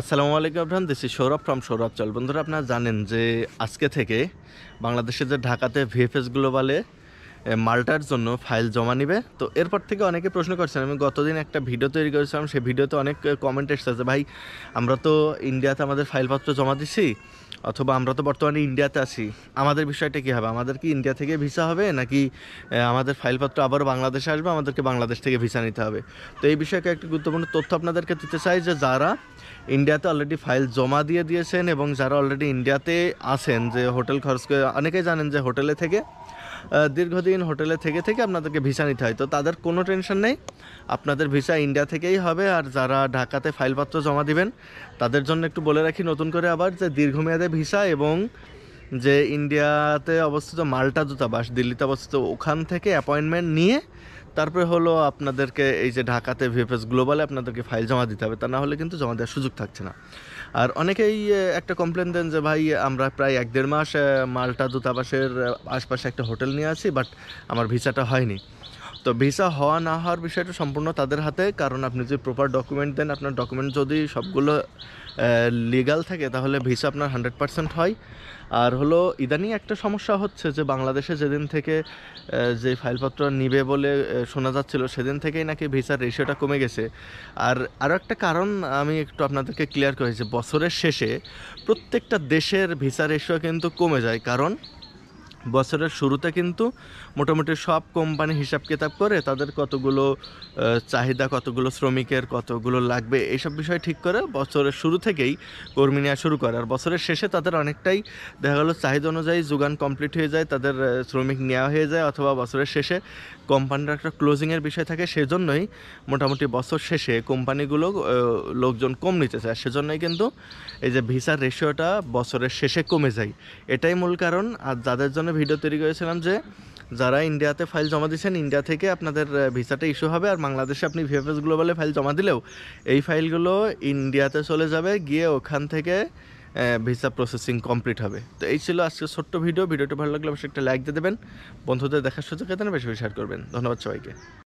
আসসালামু আলাইকুম আফরান this is Sourav from Sourav চল বন্ধুরা আপনারা জানেন যে আজকে থেকে বাংলাদেশে যে ঢাকাতে ভিএফএস গ্লোবালে মাল্টার জন্য ফাইল জমা নিবে তো এরপর থেকে অনেকে প্রশ্ন করছেন আমি গতদিন একটা ভিডিও তৈরি করেছিলাম সেই ভিডিওতে অনেক কমেন্ট এসেছে ভাই আমরা তো ইন্ডিয়াতে আমাদের ফাইলপত্র জমা দিছি অথবা আমরা তো বর্তমানে ইন্ডিয়াতে আছি আমাদের বিষয়টা কী হবে আমাদের কি ইন্ডিয়া থেকে ভিসা হবে নাকি আমাদের ফাইলপত্র আবার বাংলাদেশে আসবে আমাদেরকে বাংলাদেশ থেকে ভিসা নিতে হবে তো এই বিষয়ে একটি গুরুত্বপূর্ণ তথ্য আপনাদেরকে দিতে চাই যে যারা ইন্ডিয়াতে অলরেডি ফাইল জমা দিয়ে দিয়েছেন এবং যারা অলরেডি ইন্ডিয়াতে আছেন যে হোটেল খরচ করে অনেকেই জানেন যে হোটেলে থেকে দীর্ঘদিন হোটেলে থেকে থেকে আপনাদেরকে ভিসা নিতে হয় তো তাদের কোনো টেনশন নেই আপনাদের ভিসা ইন্ডিয়া থেকেই হবে আর যারা ঢাকাতে ফাইলপত্র জমা দিবেন তাদের জন্য একটু বলে রাখি নতুন করে আবার যে দীর্ঘমেয়াদে ভিসা এবং যে ইন্ডিয়াতে অবস্থিত মাল্টা দূতাবাস দিল্লিতে অবস্থিত ওখান থেকে অ্যাপয়েন্টমেন্ট নিয়ে তারপরে হলো আপনাদেরকে এই যে ঢাকাতে ভিএফএস গ্লোবালে আপনাদেরকে ফাইল জমা দিতে হবে তা না হলে কিন্তু জমা দেওয়ার সুযোগ থাকছে না আর অনেকেই একটা কমপ্লেন দেন যে ভাই আমরা প্রায় এক দেড় মাস মালটা দূতাবাসের আশপাশে একটা হোটেল নিয়ে আছি বাট আমার ভিসাটা হয়নি তো ভিসা হওয়া না হওয়ার বিষয়টা সম্পূর্ণ তাদের হাতে কারণ আপনি যদি প্রপার ডকুমেন্ট দেন আপনার ডকুমেন্ট যদি সবগুলো লিগাল থাকে তাহলে ভিসা আপনার হান্ড্রেড পার্সেন্ট হয় আর হলো ইদানিং একটা সমস্যা হচ্ছে যে বাংলাদেশে যেদিন থেকে যে ফাইলপত্র নিবে বলে শোনা যাচ্ছিল সেদিন থেকেই নাকি ভিসার রেশিওটা কমে গেছে আর আরও একটা কারণ আমি একটু আপনাদেরকে ক্লিয়ার করেছি বছরের শেষে প্রত্যেকটা দেশের ভিসা রেশিও কিন্তু কমে যায় কারণ বছরের শুরুতে কিন্তু মোটামুটি সব কোম্পানি হিসাব কিতাব করে তাদের কতগুলো চাহিদা কতগুলো শ্রমিকের কতগুলো লাগবে এইসব বিষয় ঠিক করে বছরের শুরু থেকেই কর্মী নেওয়া শুরু করে আর বছরের শেষে তাদের অনেকটাই দেখা গেলো চাহিদা অনুযায়ী যোগান কমপ্লিট হয়ে যায় তাদের শ্রমিক নেওয়া হয়ে যায় অথবা বছরের শেষে কোম্পানির একটা ক্লোজিংয়ের বিষয় থাকে সেজন্যই মোটামুটি বছর শেষে কোম্পানিগুলো লোকজন কম নিতে চায় সেজন্যই কিন্তু এই যে ভিসার রেশিওটা বছরের শেষে কমে যায় এটাই মূল কারণ আর যাদের জন্য ভিডিও তৈরি করেছিলাম যে যারা ইন্ডিয়াতে ফাইল জমা দিয়েছেন ইন্ডিয়া থেকে আপনাদের ভিসাটা ইস্যু হবে আর বাংলাদেশে আপনি ভিএফএস গ্লোবালে ফাইল জমা দিলেও এই ফাইলগুলো ইন্ডিয়াতে চলে যাবে গিয়ে ওখান থেকে ভিসা প্রসেসিং কমপ্লিট হবে তো এই ছিল আজকে ছোট্ট ভিডিও ভিডিওটি ভালো লাগলে অবশ্যই একটা লাইক দিয়ে দেবেন বন্ধুদের দেখার সুযোগ এখানে বেশি বেশি শেয়ার করবেন ধন্যবাদ সবাইকে